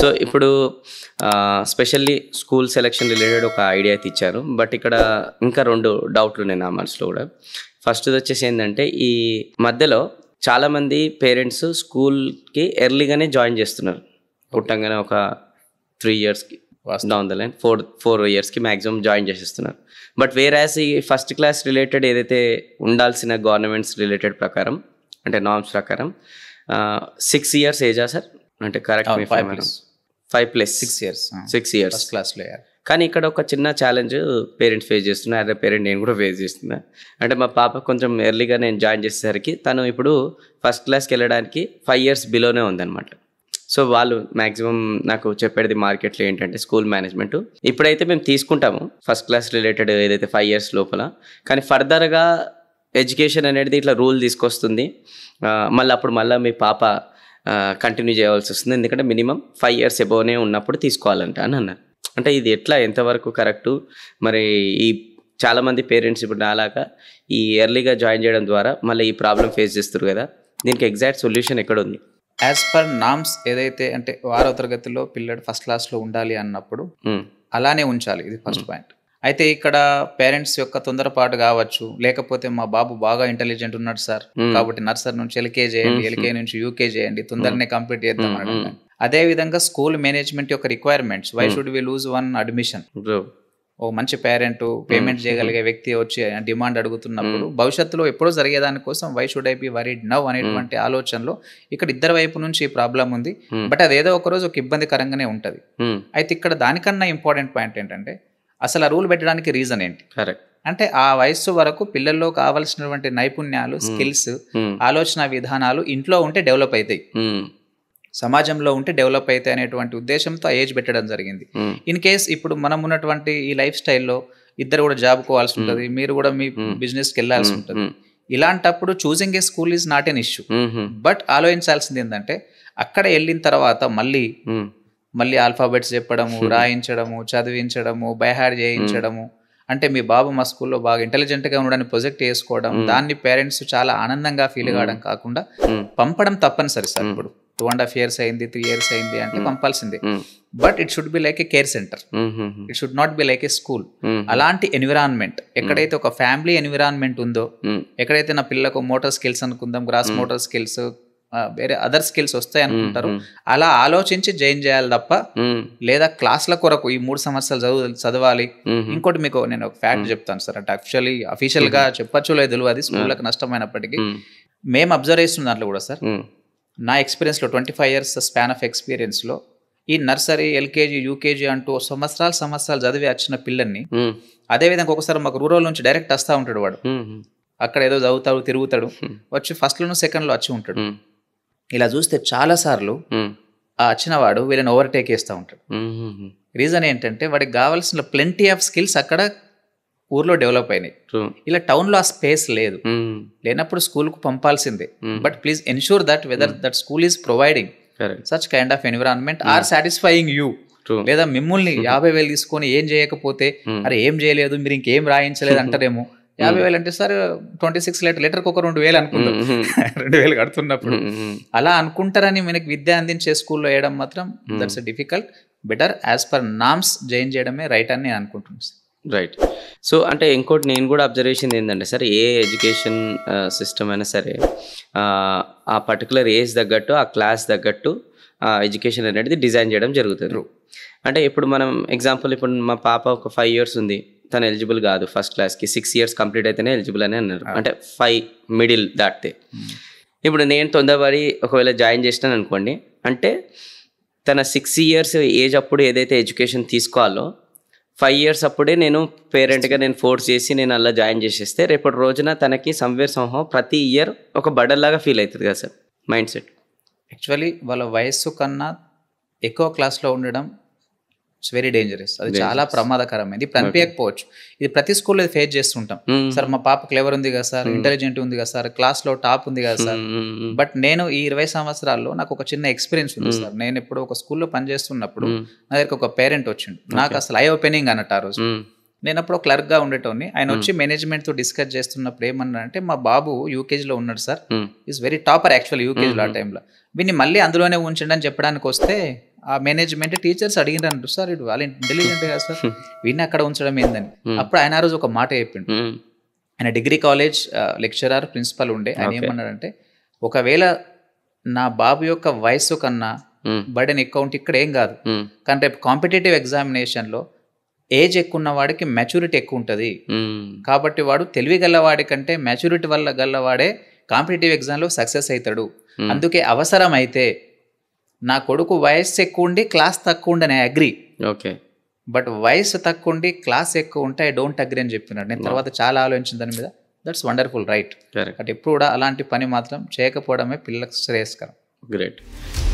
So ఇప్పుడు specially school selection related ఒక idea అయితే ఇచ్చారు బట్ ఇక్కడ ఇంకా రెండు డౌట్లు ఉన్నాయి నా మనసులో కూడా ఫస్ట్ వచ్చేసి ఏంటంటే ఈ మధ్యలో చాలామంది పేరెంట్స్ స్కూల్కి ఎర్లీగానే జాయిన్ చేస్తున్నారు పుట్టంగానే ఒక త్రీ ఇయర్స్కి వస్తా ద లైన్ ఫోర్ ఫోర్ ఇయర్స్కి మ్యాక్సిమం జాయిన్ చేసేస్తున్నారు బట్ వేరాస్ ఈ ఫస్ట్ క్లాస్ రిలేటెడ్ ఏదైతే ఉండాల్సిన గవర్నమెంట్స్ రిలేటెడ్ ప్రకారం అంటే నామ్స్ ప్రకారం సిక్స్ ఇయర్స్ ఏజా సార్ అంటే correct five plus six years six years క్లాస్లో కానీ ఇక్కడ ఒక చిన్న ఛాలెంజ్ పేరెంట్స్ ఫేస్ చేస్తున్నా అదే పేరెంట్ నేను కూడా ఫేస్ చేస్తున్నా అంటే మా పాప కొంచెం ఎర్లీగా నేను జాయిన్ చేసేసరికి తను ఇప్పుడు ఫస్ట్ క్లాస్కి వెళ్ళడానికి ఫైవ్ ఇయర్స్ బిలోనే ఉందన్నమాట సో వాళ్ళు మాక్సిమం నాకు చెప్పేది మార్కెట్లో ఏంటంటే స్కూల్ మేనేజ్మెంట్ ఇప్పుడైతే మేము తీసుకుంటాము ఫస్ట్ క్లాస్ రిలేటెడ్ ఏదైతే ఫైవ్ ఇయర్స్ లోపల కానీ ఫర్దర్గా ఎడ్యుకేషన్ అనేది ఇట్లా రూల్ తీసుకొస్తుంది మళ్ళీ అప్పుడు మళ్ళీ మీ పాప కంటిన్యూ చేయవలసి వస్తుంది ఎందుకంటే మినిమం ఫైవ్ ఇయర్స్ ఎబోనే ఉన్నప్పుడు తీసుకోవాలంట అని అన్నారు అంటే ఇది ఎట్లా ఎంతవరకు కరెక్టు మరి ఈ చాలామంది పేరెంట్స్ ఇప్పుడు నాలాగా ఈ ఎర్లీగా జాయిన్ చేయడం ద్వారా మళ్ళీ ఈ ప్రాబ్లం ఫేస్ చేస్తారు కదా దీనికి ఎగ్జాక్ట్ సొల్యూషన్ ఎక్కడ ఉంది యాజ్ పర్ నామ్స్ ఏదైతే అంటే వారో తరగతిలో పిల్లడు ఫస్ట్ క్లాస్లో ఉండాలి అన్నప్పుడు అలానే ఉంచాలి ఇది ఫస్ట్ పాయింట్ అయితే ఇక్కడ పేరెంట్స్ యొక్క తొందరపాటు కావచ్చు లేకపోతే మా బాబు బాగా ఇంటెలిజెంట్ ఉన్నాడు సార్ కాబట్టి నర్సరీ నుంచి ఎల్కే చేయండి ఎల్కే నుంచి యూకే చేయండి తొందరనే కంప్లీట్ చేద్దాం అదే విధంగా స్కూల్ మేనేజ్మెంట్ యొక్క requirements why should we lose one admission ఓ మంచి పేరెంట్ పేమెంట్ చేయగలిగే వ్యక్తి వచ్చి డిమాండ్ అడుగుతున్నప్పుడు భవిష్యత్తులో ఎప్పుడో జరిగే కోసం why should I be worried now అనేటువంటి ఆలోచనలో ఇక్కడ ఇద్దరు వైపు నుంచి ప్రాబ్లం ఉంది బట్ అదేదో ఒక రోజు ఒక ఇబ్బందికరంగానే ఉంటుంది అయితే ఇక్కడ దానికన్నా ఇంపార్టెంట్ పాయింట్ ఏంటంటే అసలు ఆ రూల్ పెట్టడానికి రీజన్ ఏంటి అంటే ఆ వయస్సు వరకు పిల్లల్లో కావాల్సినటువంటి నైపుణ్యాలు స్కిల్స్ ఆలోచన విధానాలు ఇంట్లో ఉంటే డెవలప్ అవుతాయి సమాజంలో ఉంటే డెవలప్ అవుతాయి అనేటువంటి ఉద్దేశంతో ఏజ్ పెట్టడం జరిగింది ఇన్ కేస్ ఇప్పుడు మనం ఉన్నటువంటి ఈ లైఫ్ స్టైల్లో ఇద్దరు కూడా జాబ్ కోవాల్సి ఉంటుంది మీరు కూడా మీ బిజినెస్కి వెళ్ళాల్సి ఉంటుంది ఇలాంటప్పుడు choosing a school is not an issue but ఆలోచించాల్సింది ఏంటంటే అక్కడ వెళ్ళిన తర్వాత మళ్ళీ మళ్ళీ ఆల్ఫాబెట్స్ చెప్పడము hmm. రాయించడము చదివించడము బైహార్ చేయించడము hmm. అంటే మీ బాబు మా స్కూల్లో బాగా ఇంటెలిజెంట్గా ఉండడానికి ప్రొజెక్ట్ చేసుకోవడం hmm. దాన్ని పేరెంట్స్ చాలా ఆనందంగా ఫీల్ కావడం కాకుండా పంపడం తప్పనిసరి సార్ ఇప్పుడు టూ అండ్ హాఫ్ ఇయర్స్ అయింది త్రీ ఇయర్స్ అయింది అంటే పంపాల్సిందే but it should be like a care centre it should not be like a school అలాంటి ఎన్విరాన్మెంట్ ఎక్కడైతే ఒక ఫ్యామిలీ ఎన్విరాన్మెంట్ ఉందో ఎక్కడైతే నా పిల్లలకు మోటార్ స్కిల్స్ అనుకుందాం గ్రాస్ మోటార్ స్కిల్స్ వేరే అదర్ స్కిల్స్ వస్తాయి అనుకుంటారు అలా ఆలోచించి జాయిన్ చేయాలి తప్ప లేదా క్లాస్ల కొరకు ఈ మూడు సంవత్సరాలు చదువు చదవాలి ఇంకోటి మీకు నేను ఒక ఫ్యాక్ట్ చెప్తాను సార్ అంటే యాక్చువల్లీ అఫీషియల్ గా చెప్పచ్చు లేదు తెలియదు స్కూళ్ళకి నష్టమైనప్పటికీ మేము అబ్జర్వ్ చేస్తున్న దాంట్లో కూడా సార్ నా ఎక్స్పీరియన్స్ లో twenty five years span of లో ఈ నర్సరీ ఎల్కేజీ యూకేజీ అంటూ సంవత్సరాలు సంవత్సరాలు చదివి వచ్చిన పిల్లల్ని అదే విధంగా ఒకసారి మాకు రూరల్ నుంచి డైరెక్ట్ వస్తూ ఉంటాడు వాడు అక్కడ ఏదో చదువుతాడు తిరుగుతాడు వచ్చి ఫస్ట్లోనూ సెకండ్లో వచ్చి ఉంటాడు ఇలా చూస్తే చాలాసార్లు ఆ వచ్చినవాడు వీళ్ళని ఓవర్టేక్ చేస్తూ ఉంటాడు రీజన్ ఏంటంటే వాడికి కావాల్సిన ప్లెంటీ ఆఫ్ స్కిల్స్ అక్కడ ఊర్లో డెవలప్ అయినాయి ఇలా టౌన్లో ఆ స్పేస్ లేదు లేనప్పుడు స్కూల్కు పంపాల్సిందే but please ensure that whether that school is providing such kind of environment or satisfying you లేదా మిమ్మల్ని యాభై వేలు తీసుకొని ఏం చేయకపోతే అరే ఏం చేయలేదు మీరు ఇంకేం రాయించలేదు అంటారేమో యాభై వేలు అంటే సార్ ట్వంటీ సిక్స్ లీటర్ లీటర్కి ఒక రెండు వేలు అనుకుంటాం రెండు వేలు కడుతున్నప్పుడు అలా అనుకుంటారని మనకి విద్య అందించే స్కూల్లో వేయడం మాత్రం that's difficult better as per norms join చేయడమే రైట్ అని నేను అనుకుంటున్నాను రైట్ సో అంటే ఇంకోటి నేను కూడా అబ్జర్వేషన్ ఏంటంటే సార్ ఏ ఎడ్యుకేషన్ సిస్టమ్ అయినా సరే ఆ పర్టికులర్ ఏజ్ తగ్గట్టు ఆ క్లాస్ తగ్గట్టు ఆ ఎడ్యుకేషన్ అనేది డిజైన్ చేయడం జరుగుతుంది అంటే ఇప్పుడు మనం ఎగ్జాంపుల్ ఇప్పుడు మా పాప ఒక ఫైవ్ ఇయర్స్ ఉంది తను ఎలిజిబుల్ కాదు ఫస్ట్ క్లాస్కి సిక్స్ ఇయర్స్ కంప్లీట్ అయితేనే ఎలిజిబుల్ అని అన్నారు అంటే ఫైవ్ మిడిల్ దాటితే ఇప్పుడు నేను తొందరపడి ఒకవేళ జాయిన్ చేసినాను అనుకోండి అంటే తన సిక్స్ ఇయర్స్ ఏజ్ అప్పుడు ఏదైతే ఎడ్యుకేషన్ తీసుకోవాలో ఫైవ్ ఇయర్స్ అప్పుడే నేను పేరెంట్గా నేను ఫోర్స్ చేసి నేను అలా జాయిన్ చేసేస్తే రేపటి రోజున తనకి సంవేర్ సంహం ప్రతి ఇయర్ ఒక బడల్లాగా ఫీల్ అవుతుంది కదా సార్ మైండ్ సెట్ యాక్చువల్లీ వాళ్ళ వయస్సు కన్నా ఎక్కువ క్లాస్లో ఉండడం ఇట్స్ వెరీ డేంజరస్ అది చాలా ప్రమాదకరమైనది ఇప్పుడు అనిపించకపోవచ్చు ఇది ప్రతి స్కూల్లో ఇది ఫేస్ చేస్తుంటాం hmm. సార్ మా పాప క్లెవర్ ఉంది కదా సార్ ఇంటెలిజెంట్ hmm. ఉంది కదా సార్ క్లాస్ లో టాప్ ఉంది కదా సార్ బట్ hmm, నేను ఈ ఇరవై సంవత్సరాల్లో నాకు ఒక చిన్న ఎక్స్పీరియన్స్ ఉంది సార్ నేను ఇప్పుడు ఒక స్కూల్లో పనిచేస్తున్నప్పుడు నా దగ్గర ఒక పేరెంట్ వచ్చిండు నాకు అసలు ఐ ఓపెనింగ్ అన్నట్టు ఆ రోజు నేను అప్పుడు క్లర్క్ గా ఉండేటోని ఆయన వచ్చి మేనేజ్మెంట్ తో డిస్కస్ చేస్తున్నప్పుడు ఏమన్నా అంటే మా బాబు యూకేజీ లో ఉన్నాడు sir is very topper actual UKG లో ఆ టైంలో వీని మళ్ళీ అందులోనే ఉంచండి అని చెప్పడానికి వస్తే ఆ మేనేజ్మెంట్ టీచర్స్ అడిగినారంటారు సార్ ఇటు వాళ్ళు ఇంటెలిజెంట్ కదా సార్ వీడిని అక్కడ ఉంచడం ఏందని అప్పుడు ఆయన రోజు ఒక మాట చెప్పిండు ఆయన డిగ్రీ కాలేజ్ లెక్చరర్ ప్రిన్సిపల్ ఉండే ఆయన ఏమన్నాడంటే ఒకవేళ నా బాబు యొక్క వయసు కన్నా బడెన్ అకౌంట్ ఇక్కడ ఏం కాదు కానీ రేపు కాంపిటేటివ్ ఎగ్జామినేషన్లో ఏజ్ ఎక్కువ ఉన్న వాడికి మెచ్యూరిటీ ఎక్కువ ఉంటుంది కాబట్టి వాడు తెలివి గల్లవాడి కంటే మెచ్యూరిటీ వల్ల గల్లవాడే కాంపిటేటివ్ ఎగ్జామ్లో సక్సెస్ అవుతాడు అందుకే అవసరం అయితే నా కొడుకు వయస్సు ఎక్కువ ఉండి క్లాస్ తక్కువ ఉండి నేను అగ్రి ఓకే బట్ వయసు తక్కువ ఉండి క్లాస్ ఎక్కువ ఉంటే ఐ డోంట్ అగ్రి అని చెప్తున్నాడు నేను తర్వాత చాలా ఆలోచించిన దాని మీద దట్స్ వండర్ఫుల్ రైట్ బట్ ఎప్పుడు కూడా అలాంటి పని మాత్రం చేయకపోవడమే పిల్లలకు శ్రేయస్కరం గ్రేట్